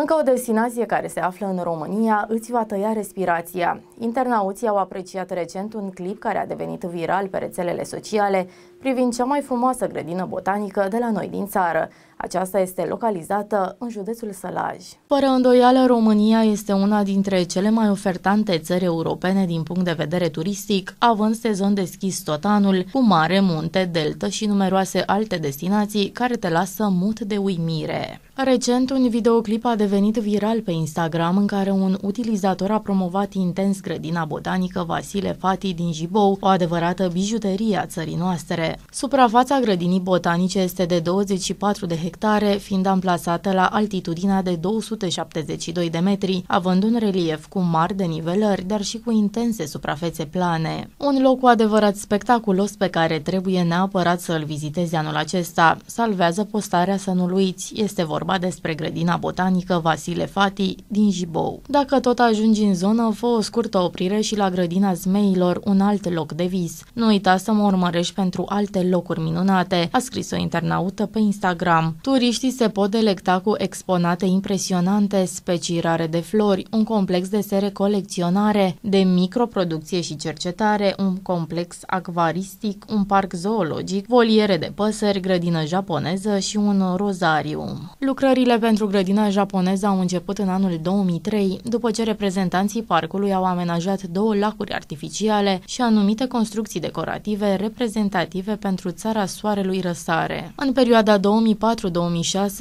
Încă o destinație care se află în România îți va tăia respirația. Internauții au apreciat recent un clip care a devenit viral pe rețelele sociale privind cea mai frumoasă grădină botanică de la noi din țară. Aceasta este localizată în județul Sălaj. Fără îndoială, România este una dintre cele mai ofertante țări europene din punct de vedere turistic, având sezon deschis tot anul, cu mare, munte, deltă și numeroase alte destinații care te lasă mut de uimire. Recent, un videoclip a devenit viral pe Instagram în care un utilizator a promovat intens grădina botanică Vasile Fati din Jibou, o adevărată bijuterie a țării noastre. Suprafața grădinii botanice este de 24 de hectare, fiind amplasată la altitudinea de 272 de metri, având un relief cu mari denivelări, dar și cu intense suprafețe plane. Un loc cu adevărat spectaculos pe care trebuie neapărat să-l vizitezi anul acesta. Salvează postarea să nu-l uiți. Este vorba vorba despre grădina botanică Vasile Fati din Jibou. Dacă tot ajungi în zonă, fă o scurtă oprire și la grădina zmeilor, un alt loc de vis. Nu uita să mă urmărești pentru alte locuri minunate, a scris o internaută pe Instagram. Turiștii se pot delecta cu exponate impresionante, specii rare de flori, un complex de sere colecționare, de microproducție și cercetare, un complex acvaristic, un parc zoologic, voliere de păsări, grădină japoneză și un rozarium. Lucrările pentru grădina japoneză au început în anul 2003, după ce reprezentanții parcului au amenajat două lacuri artificiale și anumite construcții decorative reprezentative pentru țara soarelui răsare. În perioada 2004-2006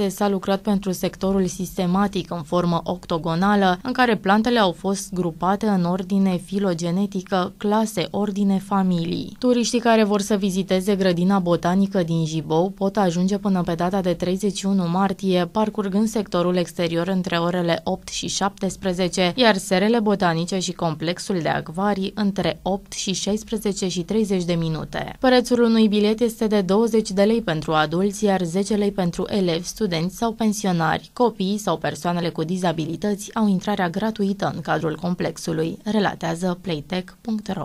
s-a lucrat pentru sectorul sistematic în formă octogonală, în care plantele au fost grupate în ordine filogenetică, clase, ordine, familii. Turiștii care vor să viziteze grădina botanică din Jibou pot ajunge până pe data de 31 martie parcurg parcurgând sectorul exterior între orele 8 și 17, iar serele botanice și complexul de acvarii între 8 și 16 și 30 de minute. Prețul unui bilet este de 20 de lei pentru adulți, iar 10 lei pentru elevi, studenți sau pensionari. Copiii sau persoanele cu dizabilități au intrarea gratuită în cadrul complexului, relatează playtech.ro.